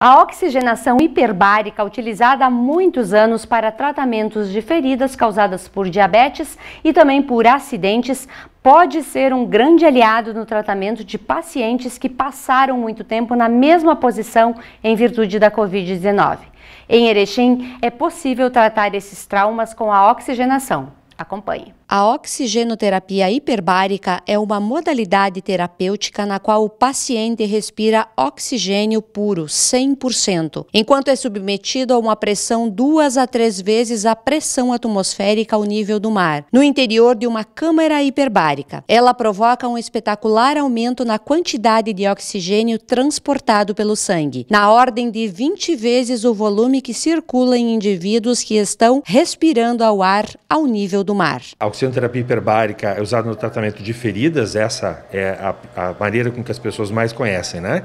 A oxigenação hiperbárica, utilizada há muitos anos para tratamentos de feridas causadas por diabetes e também por acidentes, pode ser um grande aliado no tratamento de pacientes que passaram muito tempo na mesma posição em virtude da Covid-19. Em Erechim, é possível tratar esses traumas com a oxigenação. Acompanhe. A oxigenoterapia hiperbárica é uma modalidade terapêutica na qual o paciente respira oxigênio puro 100%, enquanto é submetido a uma pressão duas a três vezes a pressão atmosférica ao nível do mar, no interior de uma câmara hiperbárica. Ela provoca um espetacular aumento na quantidade de oxigênio transportado pelo sangue, na ordem de 20 vezes o volume que circula em indivíduos que estão respirando ao ar ao nível do mar. A oxigenoterapia hiperbárica é usada no tratamento de feridas, essa é a, a, maneira com que as pessoas mais conhecem, né?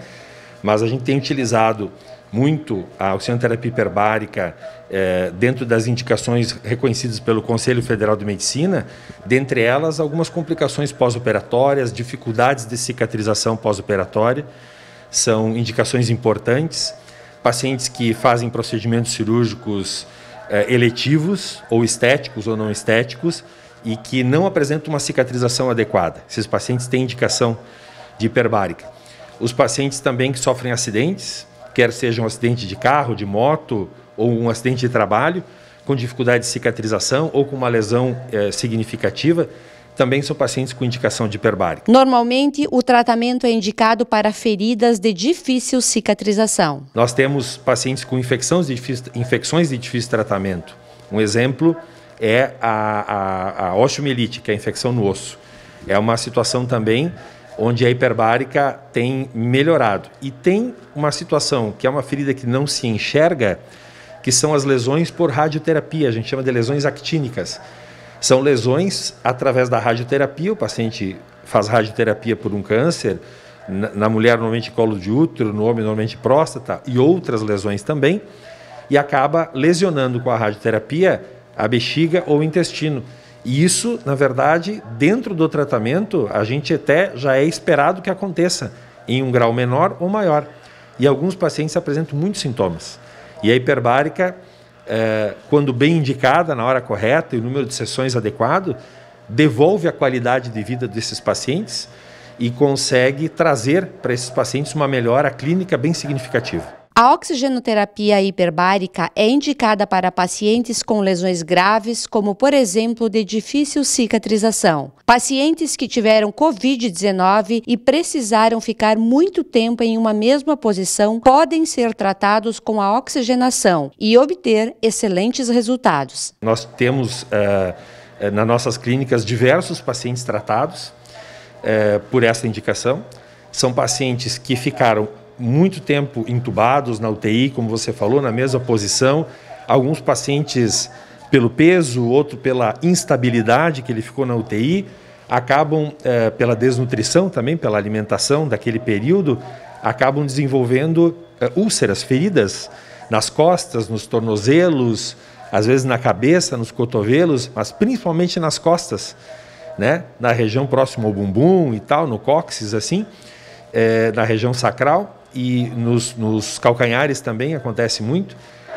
Mas a gente tem utilizado muito a oxigenoterapia hiperbárica é, dentro das indicações reconhecidas pelo Conselho Federal de Medicina, dentre elas algumas complicações pós-operatórias, dificuldades de cicatrização pós-operatória, são indicações importantes. Pacientes que fazem procedimentos cirúrgicos eh, eletivos ou estéticos ou não estéticos e que não apresenta uma cicatrização adequada. Esses pacientes têm indicação de hiperbárica. Os pacientes também que sofrem acidentes, quer seja um acidente de carro, de moto ou um acidente de trabalho, com dificuldade de cicatrização ou com uma lesão é, significativa, também são pacientes com indicação de hiperbárica. Normalmente, o tratamento é indicado para feridas de difícil cicatrização. Nós temos pacientes com infecções de difícil, infecções de difícil tratamento. Um exemplo é a, a, a osteomielite, que é a infecção no osso. É uma situação também onde a hiperbárica tem melhorado. E tem uma situação que é uma ferida que não se enxerga, que são as lesões por radioterapia, a gente chama de lesões actínicas. São lesões através da radioterapia, o paciente faz radioterapia por um câncer, na, na mulher normalmente colo de útero, no homem normalmente próstata e outras lesões também, e acaba lesionando com a radioterapia a bexiga ou o intestino. E isso, na verdade, dentro do tratamento, a gente até já é esperado que aconteça em um grau menor ou maior. E alguns pacientes apresentam muitos sintomas. E a hiperbárica, é, quando bem indicada, na hora correta e o número de sessões adequado, devolve a qualidade de vida desses pacientes e consegue trazer para esses pacientes uma melhora clínica bem significativa. A oxigenoterapia hiperbárica é indicada para pacientes com lesões graves, como por exemplo de difícil cicatrização, pacientes que tiveram COVID-19 e precisaram ficar muito tempo em uma mesma posição podem ser tratados com a oxigenação e obter excelentes resultados. Nós temos uh, nas nossas clínicas diversos pacientes tratados uh, por essa indicação. São pacientes que ficaram muito tempo entubados na UTI, como você falou, na mesma posição. Alguns pacientes, pelo peso, outro pela instabilidade que ele ficou na UTI, acabam, eh, pela desnutrição também, pela alimentação daquele período, acabam desenvolvendo eh, úlceras, feridas nas costas, nos tornozelos, às vezes na cabeça, nos cotovelos, mas principalmente nas costas, né? na região próxima ao bumbum e tal, no cóccix, assim, é, na região sacral e nos, nos calcanhares também acontece muito.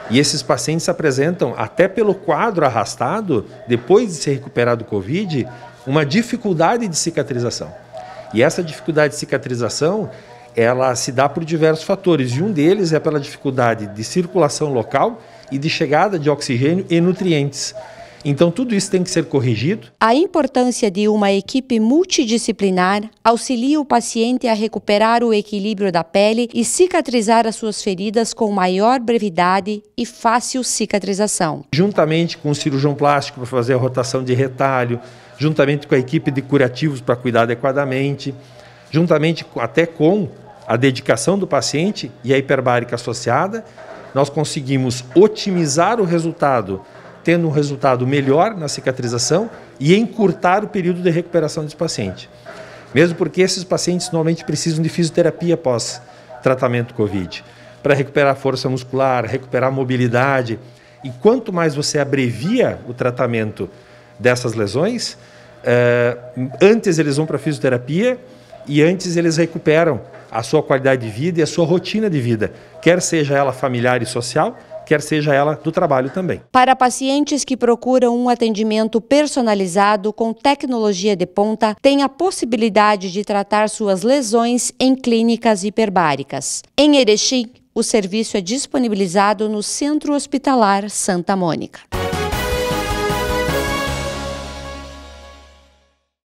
E esses pacientes apresentam, até pelo quadro arrastado, depois de se recuperar do Covid, uma dificuldade de cicatrização. E essa dificuldade de cicatrização, ela se dá por diversos fatores, e um deles é pela dificuldade de circulação local e de chegada de oxigênio e nutrientes. Então, tudo isso tem que ser corrigido. A importância de uma equipe multidisciplinar auxilia o paciente a recuperar o equilíbrio da pele e cicatrizar as suas feridas com maior brevidade e fácil cicatrização. Juntamente com o cirurgião plástico para fazer a rotação de retalho, juntamente com a equipe de curativos para cuidar adequadamente, juntamente até com a dedicação do paciente e a hiperbárica associada, nós conseguimos otimizar o resultado tendo um resultado melhor na cicatrização e encurtar o período de recuperação desse paciente. Mesmo porque esses pacientes normalmente precisam de fisioterapia após tratamento COVID, para recuperar força muscular, recuperar mobilidade. E quanto mais você abrevia o tratamento dessas lesões, eh, antes eles vão para fisioterapia e antes eles recuperam a sua qualidade de vida e a sua rotina de vida, quer seja ela familiar e social, quer seja ela do trabalho também. Para pacientes que procuram um atendimento personalizado com tecnologia de ponta, tem a possibilidade de tratar suas lesões em clínicas hiperbáricas. Em Erechim, o serviço é disponibilizado no Centro Hospitalar Santa Mônica.